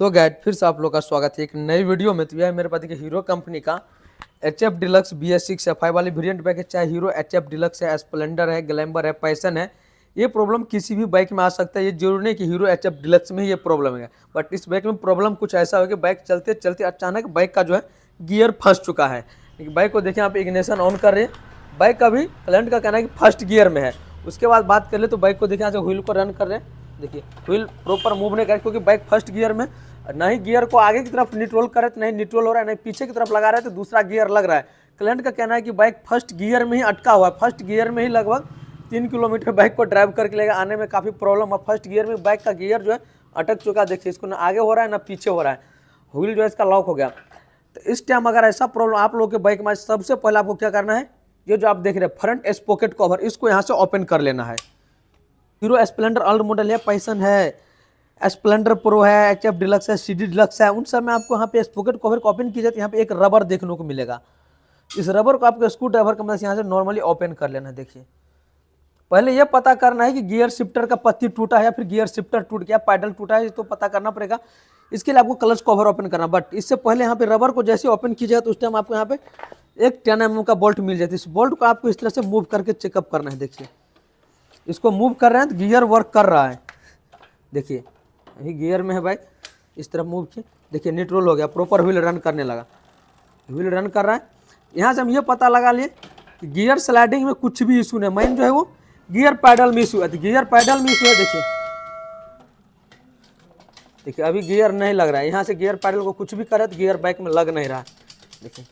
तो गैट फिर से आप लोग का स्वागत है एक नई वीडियो में तो यह मेरे पास देखिए हीरो कंपनी का H F deluxe B S six F I वाली वेरियंट बाइक है चाहे हीरो एच एफ डिलक्स है स्प्लेंडर है ग्लैम्बर है पैसन है ये प्रॉब्लम किसी भी बाइक में आ सकता है ये जरूरी नहीं कि हीरो एच एफ डिलक्स में ही ये प्रॉब्लम है बट इस बाइक में प्रॉब्लम कुछ ऐसा हो कि बाइक चलते चलते अचानक बाइक का जो है गियर फंस चुका है बाइक को देखिए आप इग्निशन ऑन कर रहे हैं बाइक का भी क्लाइंट का कहना है कि फर्स्ट गियर में है उसके बाद बात कर ले तो बाइक को देखिए यहाँ से व्हील को रन कर रहे हैं देखिए व्हील प्रॉपर मूव नहीं रहा क्योंकि बाइक फर्स्ट गियर में ना ही गियर को आगे की तरफ निट्रोल करे तो नहीं निट्रोल हो रहा है नहीं पीछे की तरफ लगा रहे तो दूसरा गियर लग रहा है क्लाइंट का कहना है कि बाइक फर्स्ट गियर में ही अटका हुआ है फर्स्ट गियर में ही लगभग तीन किलोमीटर बाइक को ड्राइव करके लेगा आने में काफ़ी प्रॉब्लम है फर्स्ट गियर में बाइक का गियर जो है अटक चुका है देखिए इसको ना आगे हो रहा है ना पीछे हो रहा है व्हील जो है इसका लॉक हो गया तो इस टाइम अगर ऐसा प्रॉब्लम आप लोगों के बाइक में सबसे पहले आपको क्या करना है ये जो आप देख रहे हैं फ्रंट स्पोकेट कवर इसको यहाँ से ओपन कर लेना है हीरो स्प्लेंडर ऑल्ड मॉडल है पैसन है स्प्लेंडर प्रो है एच एफ डिलक्स है सी डी डिलक्स है उन सब में आपको यहाँ पे स्पोकेट कवर कॉपिन की जाती है यहाँ पे एक रबर देखने को मिलेगा इस रबर को आपको स्क्रू ड्राइवर का मदद यहाँ से नॉर्मली ओपन कर लेना है देखिए पहले यह पता करना है कि गियर शिफ्टर का पत्ती टूटा है या फिर गियर शिफ्टर टूट गया पैडल टूटा है तो पता करना पड़ेगा इसके लिए आपको क्लच कवर ओपन करना बट इससे पहले यहाँ पे रबर को जैसे ओपन किया जाए तो उस टाइम आपको यहाँ पे एक टेन एम का बोल्ट मिल जाती है इस बोल्ट को आपको इस तरह से मूव करके चेकअप करना है देखिए इसको मूव कर रहे हैं तो गियर वर्क कर रहा है देखिए अभी गियर में है बाइक इस तरफ मूव की देखिए न्यूट्रोल हो गया प्रॉपर व्हील रन करने लगा व्हील रन कर रहा है यहाँ से हम ये पता लगा लिए कि गियर स्लाइडिंग में कुछ भी इशू नहीं मेन जो है वो गियर पैडल में इशू है गियर तो पैडल में इशू है देखिए देखिए अभी गियर नहीं लग रहा है यहाँ से गियर पैडल को कुछ भी करे तो गियर बाइक में लग नहीं रहा है देखिए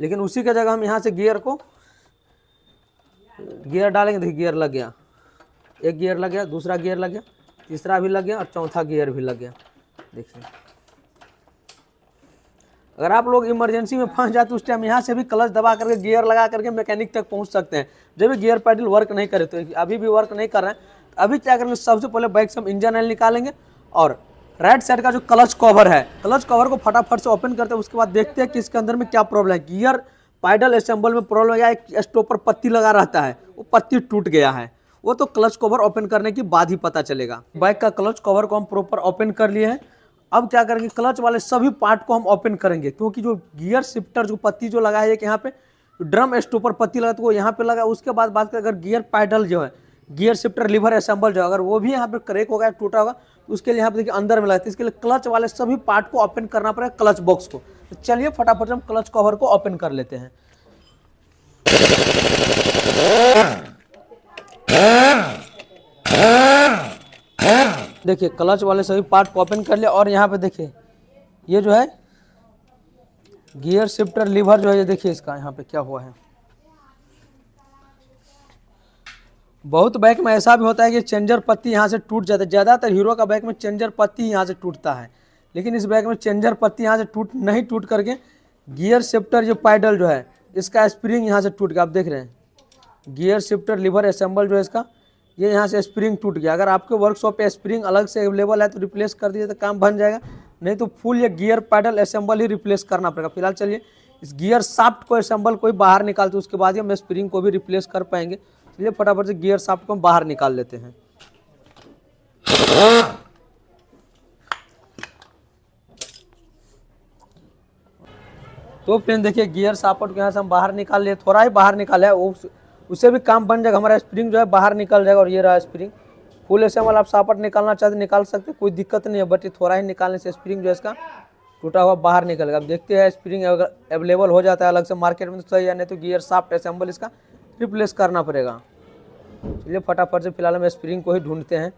लेकिन उसी के जगह हम यहाँ से गियर को गियर डालेंगे देखिए गियर लग गया एक गियर लग गया दूसरा गियर लग गया तीसरा भी लग गया और चौथा गियर भी लग गया देखिए अगर आप लोग इमरजेंसी में फंस जाते उस टाइम यहाँ से भी क्लच दबा करके गियर लगा करके मैकेनिक तक पहुँच सकते हैं जब भी गियर पैडल वर्क नहीं करे तो अभी भी वर्क नहीं कर रहे हैं तो अभी क्या करेंगे सबसे पहले बाइक से हम इंजन ऑयल निकालेंगे और राइट साइड का जो क्लच कवर है क्लच कवर को फटाफट से ओपन करते हैं उसके बाद देखते हैं कि इसके अंदर में क्या प्रॉब्लम है गियर पाइडल असेंबल में प्रॉब्लम गया एक स्टोपर पत्ती लगा रहता है वो पत्ती टूट गया है वो तो क्लच कवर ओपन करने के बाद ही पता चलेगा बाइक का क्लच कवर को हम प्रॉपर ओपन कर लिए हैं अब क्या करेंगे क्लच वाले सभी पार्ट को हम ओपन करेंगे क्योंकि जो गियर शिफ्टर जो पत्ती जो लगा है एक यहाँ पे ड्रम स्टोपर पत्ती लगा तो वो यहाँ पे लगा उसके बाद बात करें अगर गियर पैडल जो है गियर शिफ्टर लीवर असेंबल जो है अगर वो भी यहाँ पे क्रेक होगा टूटा होगा तो उसके लिए यहाँ पे देखिए अंदर में लगता है तो इसके लिए क्लच वाले सभी पार्ट को ओपन करना पड़ेगा क्लच बॉक्स को तो चलिए फटाफट हम क्लच कवर को ओपन कर लेते हैं देखिए क्लच वाले सभी पार्ट को ओपन कर लिया और यहाँ पे देखिए ये जो है गियर शिफ्टर लीवर जो है ये देखिए इसका यहाँ पे क्या हुआ है बहुत बाइक में ऐसा भी होता है कि चेंजर पत्ती यहाँ से टूट जाता है ज़्यादातर हीरो का बाइक में चेंजर पत्ती यहाँ से टूटता है लेकिन इस बाइक में चेंजर पत्ती यहाँ से टूट नहीं टूट करके गियर शिफ्टर जो पैडल जो है इसका स्प्रिंग यहाँ से टूट गया आप देख रहे हैं गियर शिफ्टर लीवर असेंबल जो है इसका ये यहाँ से स्प्रिंग टूट गया अगर आपके वर्कशॉप पे स्प्रिंग अलग से अवेलेबल है तो रिप्लेस कर दीजिए तो काम बन जाएगा नहीं तो फुल ये गियर पैडल असेंबल ही रिप्लेस करना पड़ेगा फिलहाल चलिए इस गियर साफ्ट को असेंबल कोई बाहर निकालते उसके बाद ही हम स्प्रिंग को भी रिप्लेस कर पाएंगे चलिए फटाफट से गियर साफ्ट को हम बाहर निकाल लेते हैं तो फ्रेंड देखिए गियर सापोर्ट के यहाँ से हम बाहर निकाल लिए थोड़ा ही बाहर निकाले है उस, उससे भी काम बन जाएगा हमारा स्प्रिंग जो है बाहर निकल जाएगा और ये रहा स्प्रिंग फुल ऐसे वाला आप सापट निकालना चाहते निकाल सकते कोई दिक्कत नहीं है बट ये थोड़ा ही निकालने से स्प्रिंग जो है इसका टूटा हुआ बाहर निकलेगा अब देखते हैं स्प्रिंग अगर अवेलेबल हो जाता है अलग से मार्केट में तो सही या नहीं तो गियर साफ्ट असेंबल इसका रिप्लेस करना पड़ेगा चलिए फटाफट से फिलहाल हम स्प्रिंग को ही ढूंढते हैं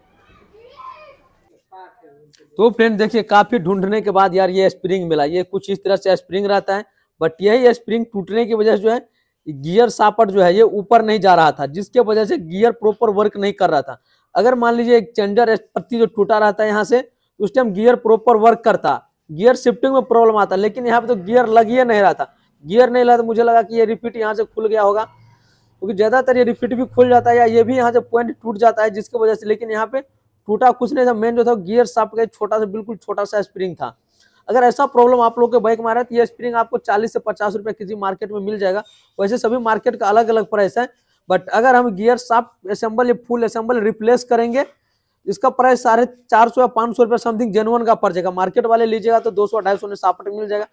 तो फ्रेंड देखिए काफी ढूंढने के बाद यार ये स्प्रिंग मिला ये कुछ इस तरह से स्प्रिंग रहता है बट यही स्प्रिंग टूटने की वजह से जो है गियर सापट जो है ये ऊपर नहीं जा रहा था जिसके वजह से गियर प्रॉपर वर्क नहीं कर रहा था अगर मान लीजिए एक चेंजर पत्ती जो टूटा रहता है यहाँ से तो उस टाइम गियर प्रॉपर वर्क करता गियर शिफ्टिंग में प्रॉब्लम आता लेकिन यहाँ पे तो गियर लग ही नहीं रहा था गियर नहीं लगा तो मुझे लगा कि ये रिपीट यहाँ से खुल गया होगा क्योंकि तो ज़्यादातर ये रिपीट भी खुल जाता है या ये भी यहाँ से पॉइंट टूट जाता है जिसकी वजह से लेकिन यहाँ पे टूटा कुछ नहीं था मेन जो था गियर साफ का छोटा सा बिल्कुल छोटा सा स्प्रिंग था अगर ऐसा प्रॉब्लम आप लोग के बाइक में आ रहा है तो ये स्प्रिंग आपको 40 से पचास रुपये किसी मार्केट में मिल जाएगा वैसे सभी मार्केट का अलग अलग प्राइस है बट अगर हम गियर साफ असेंबल या फुल असेंबल रिप्लेस करेंगे इसका प्राइस साढ़े चार सौ या पाँच सौ रुपये समथिंग जेनवन का पड़ जाएगा मार्केट वाले लीजिएगा तो दो सौ ढाई सौ साफ मिल जाएगा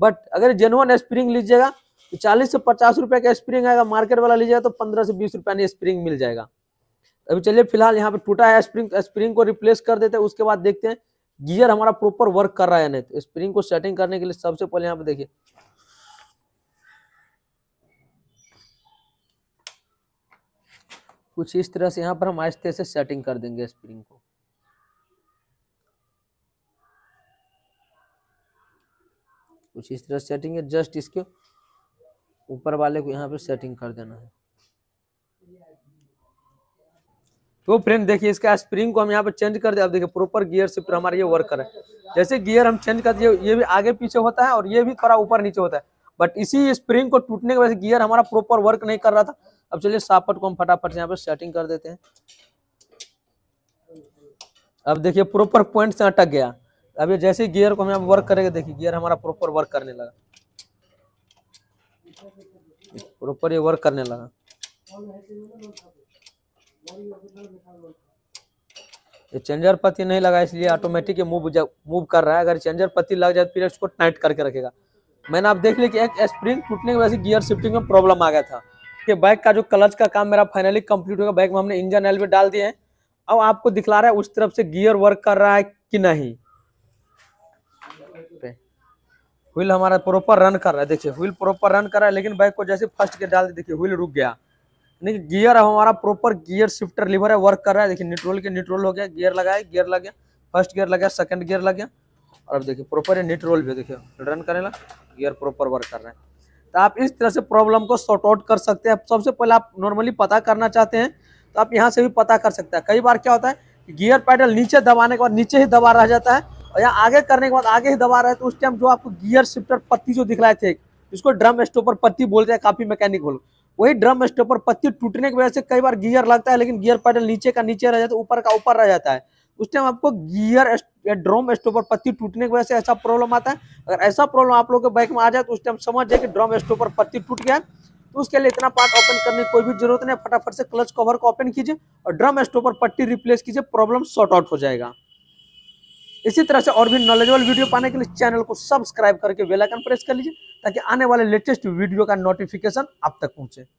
बट अगर जेनवन स्प्रिंग लीजिएगा तो चालीस से पचास रुपये का स्प्रिंग आएगा मार्केट वाला लीजिएगा तो पंद्रह से बीस रुपये में स्प्रिंग मिल जाएगा अभी चलिए फिलहाल यहाँ पे टूटा है स्प्रिंग स्प्रिंग को रिप्लेस कर देते हैं उसके बाद देखते हैं गियर हमारा प्रॉपर वर्क कर रहा है नहीं तो स्प्रिंग को सेटिंग करने के लिए सबसे पहले यहाँ पे देखिए कुछ इस तरह से यहाँ पर हम आहिस्ते से सेटिंग कर देंगे स्प्रिंग को कुछ इस तरह सेटिंग है जस्ट इसके ऊपर वाले को यहाँ पे सेटिंग कर देना है तो फ्रेंड देखिए इसका स्प्रिंग को हम यहाँ पे चेंज कर दे अब देखिए प्रॉपर गियर से फिर हमारा ये वर्क है जैसे गियर हम चेंज करते ये भी आगे पीछे होता है और ये भी थोड़ा ऊपर नीचे होता है बट इसी स्प्रिंग को टूटने के वजह से गियर हमारा प्रॉपर वर्क नहीं कर रहा था अब चलिए सापट को हम फटाफट से यहाँ पे सेटिंग कर देते हैं अब देखिए प्रॉपर पॉइंट से अटक गया अब ये जैसे गियर को हम यहाँ वर्क करेंगे देखिए गियर हमारा प्रॉपर वर्क करने लगा प्रॉपर ये वर्क करने लगा ये चेंजर पति नहीं लगा इसलिए ऑटोमेटिक ये मूव मूव कर रहा है अगर चेंजर पति लग जाए तो फिर इसको टाइट करके रखेगा मैंने आप देख लिया कि एक स्प्रिंग टूटने की वजह से गियर शिफ्टिंग में प्रॉब्लम आ गया था कि बाइक का जो क्लच का काम मेरा फाइनली कंप्लीट हो गया बाइक में हमने इंजन एल डाल दिए हैं अब आपको दिखला रहा है उस तरफ से गियर वर्क कर रहा है कि नहीं व्हील हमारा प्रॉपर रन कर रहा है देखिए व्हील प्रॉपर रन कर रहा है लेकिन बाइक को जैसे फर्स्ट गियर डाल देखिए व्हील रुक गया नहीं गियर अब हमारा प्रॉपर गियर शिफ्टर लीवर है वर्क कर रहा है देखिए न्यूट्रोल के न्यूट्रोल हो गया गियर लगाया गियर लग गया फर्स्ट गियर लग गया सेकंड गियर लग गया और अब देखिए प्रॉपर न्यूट्रोल भी देखिए रन करेगा गियर प्रॉपर वर्क कर रहे हैं तो आप इस तरह से प्रॉब्लम को सॉर्ट आउट कर सकते हैं सबसे पहले आप नॉर्मली पता करना चाहते हैं तो आप यहाँ से भी पता कर सकते हैं कई बार क्या होता है गियर पैडल नीचे दबाने के बाद नीचे ही दबा रह जाता है और यहाँ आगे करने के बाद आगे ही दबा रहा है तो उस टाइम जो आपको गियर शिफ्टर पत्ती जो दिखलाए थे जिसको ड्रम स्टोपर पत्ती बोलते हैं काफ़ी मैकेनिक लोग वही ड्रम स्टॉपर पत्ती टूटने की वजह से कई बार गियर लगता है लेकिन गियर पैडल नीचे का नीचे रह जाता है ऊपर का ऊपर रह जाता है उस टाइम आपको गियर ड्रम स्टॉपर पत्ती टूटने की वजह से ऐसा प्रॉब्लम आता है अगर ऐसा प्रॉब्लम आप लोग के बाइक में आ जाए तो उस टाइम समझ जाए कि ड्रम स्टॉपर पत्ती टूट गया तो उसके लिए इतना पार्ट ओपन करने की कोई भी जरूरत नहीं फटाफट से क्लच कवर को ओपन कीजिए और ड्रम स्टॉपर पट्टी रिप्लेस कीजिए प्रॉब्लम सॉर्ट आउट हो जाएगा इसी तरह से और भी नॉलेजेबल वीडियो पाने के लिए चैनल को सब्सक्राइब करके बेलाइकन प्रेस कर लीजिए ताकि आने वाले लेटेस्ट वीडियो का नोटिफिकेशन आप तक पहुंचे